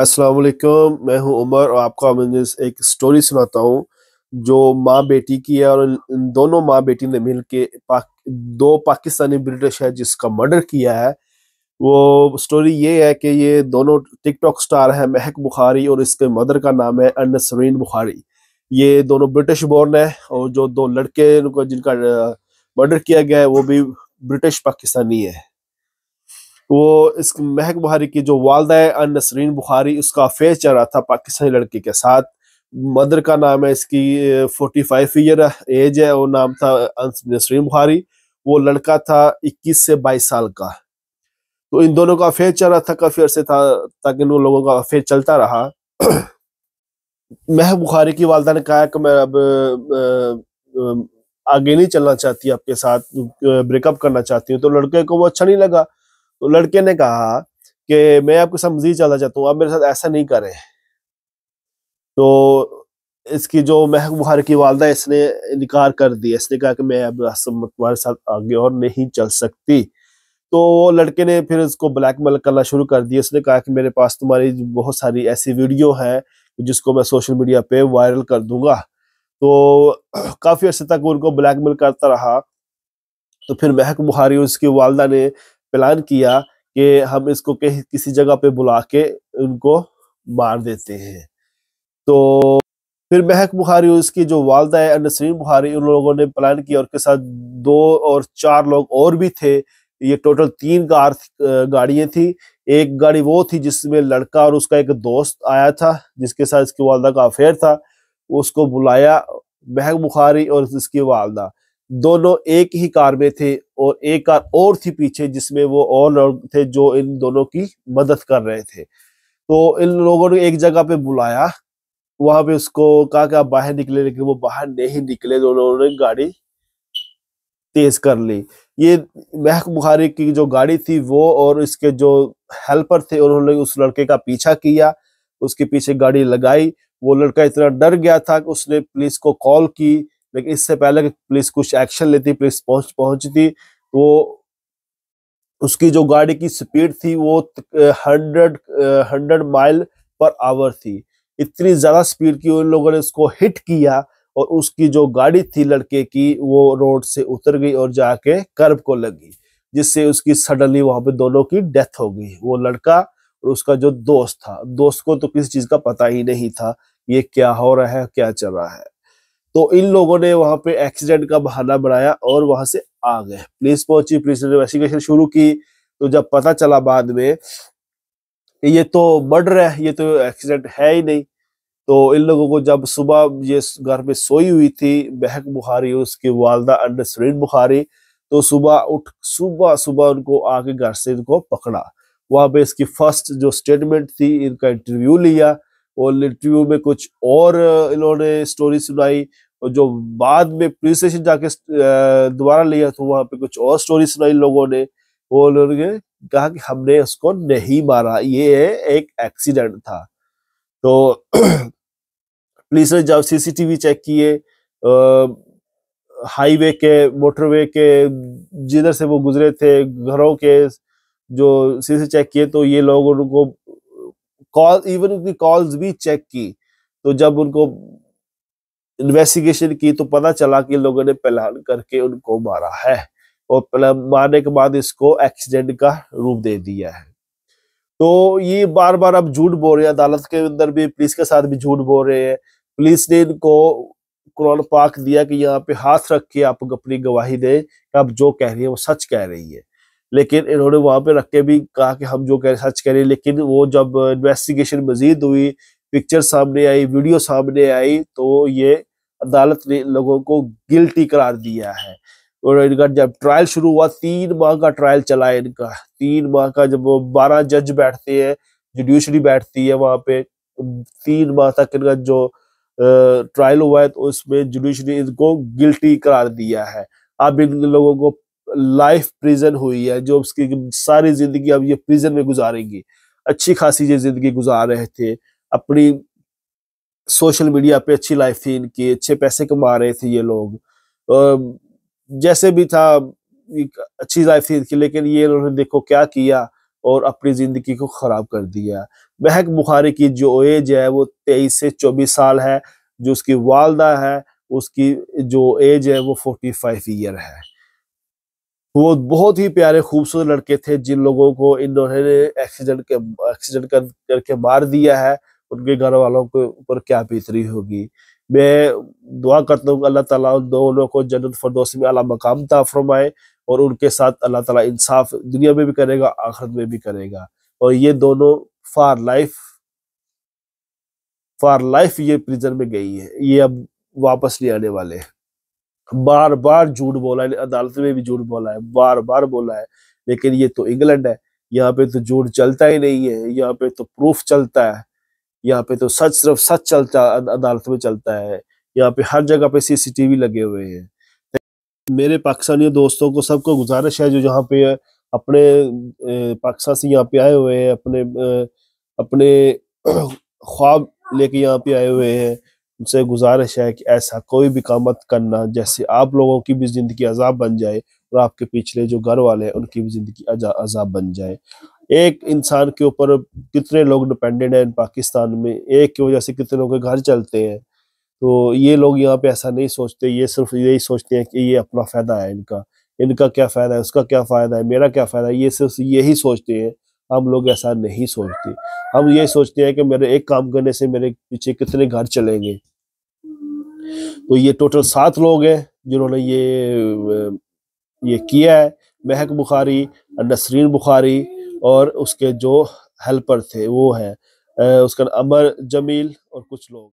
असलकुम मैं हूं उमर और आपको एक स्टोरी सुनाता हूं जो माँ बेटी की है और इन दोनों माँ बेटी ने मिल के पाक, दो पाकिस्तानी ब्रिटिश है जिसका मर्डर किया है वो स्टोरी ये है कि ये दोनों टिकटॉक स्टार है महक बुखारी और इसके मदर का नाम है अनसरीन बुखारी ये दोनों ब्रिटिश बोर्न है और जो दो लड़के जिनका मर्डर किया गया है वो भी ब्रिटिश पाकिस्तानी है वो इस महक बुहारी की जो वालदा है नसरीन बुखारी उसका फेस चल रहा था पाकिस्तानी लड़के के साथ मदर का नाम है इसकी फोर्टी फाइव ईयर एज है वो नाम था नसरीन बुखारी वो लड़का था इक्कीस से बाईस साल का तो इन दोनों का अफेयर चल रहा था काफी अरसे था ताकि इन लोगों का अफेयर चलता रहा महक बुखारी की वालदा ने कहा कि मैं अब आगे नहीं चलना चाहती आपके साथ ब्रेकअप करना चाहती हूँ तो लड़के को वो अच्छा नहीं लगा तो लड़के ने कहा कि मैं आपके साथ मजीद चलना चाहता हूँ आप मेरे साथ ऐसा नहीं करें तो इसकी जो महक बुहार की वालदा इसने इनकार कर दिया इसने कहा कि मैं अब तुम्हारे साथ आगे और नहीं चल सकती तो लड़के ने फिर उसको ब्लैकमेल करना शुरू कर दिया उसने कहा कि मेरे पास तुम्हारी बहुत सारी ऐसी वीडियो है जिसको मैं सोशल मीडिया पे वायरल कर दूंगा तो काफ़ी अर्से तक उनको ब्लैकमेल करता रहा तो फिर महक बुहारी उसकी वालदा ने प्लान किया कि हम इसको किसी जगह पे बुला के उनको मार देते हैं तो फिर महक बुखारी उसकी जो वालदा है नसरीन बुखारी उन लोगों ने प्लान किया और उनके साथ दो और चार लोग और भी थे ये टोटल तीन कार गाड़ियां थी एक गाड़ी वो थी जिसमें लड़का और उसका एक दोस्त आया था जिसके साथ इसकी वालदा का अफेयर था उसको बुलाया महक बुखारी और इसकी वालदा दोनों एक ही कार में थे और एक कार और थी पीछे जिसमें वो और लोग थे जो इन दोनों की मदद कर रहे थे तो इन लोगों ने एक जगह पे बुलाया वहां पे उसको कहा कि आप बाहर निकले लेकिन वो बाहर नहीं निकले तो उन्होंने गाड़ी तेज कर ली ये महक बुखारी की जो गाड़ी थी वो और इसके जो हेल्पर थे उन्होंने उस लड़के का पीछा किया उसके पीछे गाड़ी लगाई वो लड़का इतना डर गया था कि उसने पुलिस को कॉल की लेकिन इससे पहले कि पुलिस कुछ एक्शन लेती पुलिस पहुंच पहुंचती तो उसकी जो गाड़ी की स्पीड थी वो hundred hundred mile per hour थी इतनी ज़्यादा स्पीड की उन लोगों ने उसको हिट किया और उसकी जो गाड़ी थी लड़के की वो रोड से उतर गई और जाके कर्ब को लगी जिससे उसकी सडनली वहां पे दोनों की डेथ हो गई वो लड़का और उसका जो दोस्त था दोस्त को तो किसी चीज़ का पता ही नहीं था ये क्या हो रहा है क्या चल रहा है तो इन लोगों ने वहां पे एक्सीडेंट का बहाना बनाया और वहां से आ गए पुलिस पहुंची पुलिस ने इन्वेस्टिगेशन शुरू की तो जब पता चला बाद में ये तो मर्डर है ये तो एक्सीडेंट है ही नहीं तो इन लोगों को जब सुबह ये घर में सोई हुई थी महक बुखारी उसकी वालदा सुरीन बुखारी तो सुबह उठ सुबह सुबह उनको आके घर से इनको पकड़ा वहां पे इसकी फर्स्ट जो स्टेटमेंट थी इनका इंटरव्यू लिया और इंटरव्यू में कुछ और इन्होंने स्टोरी सुनाई और जो बाद में पुलिस स्टेशन जाके दोबारा लिया तो वहां पे कुछ और स्टोरी सुनाई लोगों ने वो उन्होंने कहा कि हमने उसको नहीं मारा ये एक एक्सीडेंट था तो पुलिस ने जब सीसीटीवी चेक किए हाईवे के मोटरवे के जिधर से वो गुजरे थे घरों के जो सीसी चेक किए तो ये लोग उनको कॉल इवन उनकी कॉल्स भी चेक की तो जब उनको इन्वेस्टिगेशन की तो पता चला कि लोगों ने पलान करके उनको मारा है और मारने के बाद इसको एक्सीडेंट का रूप दे दिया है तो ये बार बार अब झूठ बोल रहे हैं अदालत के अंदर भी पुलिस के साथ भी झूठ बोल रहे हैं पुलिस ने इनको कुरान पाक दिया कि यहाँ पे हाथ रख के आप अपनी गवाही दें आप जो कह रही है वो सच कह रही है लेकिन इन्होंने वहां पे रख के भी कहा कि हम जो कह सर्च करें लेकिन वो जब इन्वेस्टिगेशन मजीद हुई पिक्चर सामने आई वीडियो सामने आई तो ये अदालत ने लोगों को गिल्टी करार दिया है और इनका जब ट्रायल शुरू हुआ तीन माह का ट्रायल चला है इनका तीन माह का जब बारह जज बैठते हैं जुडिशरी बैठती है वहां पे तीन माह तक इनका जो ट्रायल हुआ है तो उसमें जुडिशरी इनको गिल्टी करार दिया है अब इन लोगों को लाइफ प्रिजन हुई है जो उसकी सारी जिंदगी अब ये प्रिजन में गुजारेंगी अच्छी खासी ये जिंदगी गुजार रहे थे अपनी सोशल मीडिया पे अच्छी लाइफ थी इनकी अच्छे पैसे कमा रहे थे ये लोग जैसे भी था अच्छी लाइफ थी इनकी लेकिन ये इन्होंने देखो क्या किया और अपनी जिंदगी को खराब कर दिया महक बुखारी की जो एज है वो तेईस से चौबीस साल है जो उसकी वालदा है उसकी जो एज है वो फोर्टी फाइव ईयर है वो बहुत ही प्यारे खूबसूरत लड़के थे जिन लोगों को इन्होंने एक्सीडेंट के एक्सीडेंट कर करके मार दिया है उनके घर वालों के ऊपर क्या बीतरी होगी मैं दुआ करता हूँ अल्लाह ताला उन दोनों को जन्नत फरदोस में अला मकाम ता फरमाए और उनके साथ अल्लाह ताला इंसाफ दुनिया में भी करेगा आखिरत में भी करेगा और ये दोनों फार लाइफ फार लाइफ ये प्रिजन में गई है ये अब वापस नहीं आने वाले हैं बार बार झूठ बोला है अदालत में भी झूठ बोला है बार बार बोला है लेकिन ये तो इंग्लैंड है यहाँ पे तो झूठ चलता ही नहीं है यहाँ पे तो प्रूफ चलता है यहाँ पे तो सच सिर्फ सच चलता अदालत में चलता है यहाँ पे हर जगह पे सीसीटीवी लगे हुए हैं मेरे पाकिस्तानी दोस्तों को सबको गुजारिश है जो यहाँ पे अपने पाकिस्तान से यहाँ पे आए हुए हैं अपने अपने ख्वाब लेके यहाँ पे आए हुए हैं उनसे गुजारिश है कि ऐसा कोई भी काम मत करना जैसे आप लोगों की भी ज़िंदगी अजाब बन जाए और आपके पिछले जो घर वाले हैं उनकी भी ज़िंदगी अजाब बन जाए एक इंसान के ऊपर कितने लोग डिपेंडेंट हैं पाकिस्तान में एक की वजह से कितने लोग घर चलते हैं तो ये लोग यहाँ पे ऐसा नहीं सोचते ये सिर्फ यही सोचते हैं कि ये अपना फ़ायदा है इनका इनका क्या फ़ायदा है उसका क्या फ़ायदा है मेरा क्या फ़ायदा है ये सिर्फ यही सोचते हैं हम लोग ऐसा नहीं सोचते हम ये सोचते हैं कि मेरे एक काम करने से मेरे पीछे कितने घर चलेंगे तो ये टोटल सात लोग हैं जिन्होंने ये ये किया है महक बुखारी नसरीन बुखारी और उसके जो हेल्पर थे वो हैं उसका अमर जमील और कुछ लोग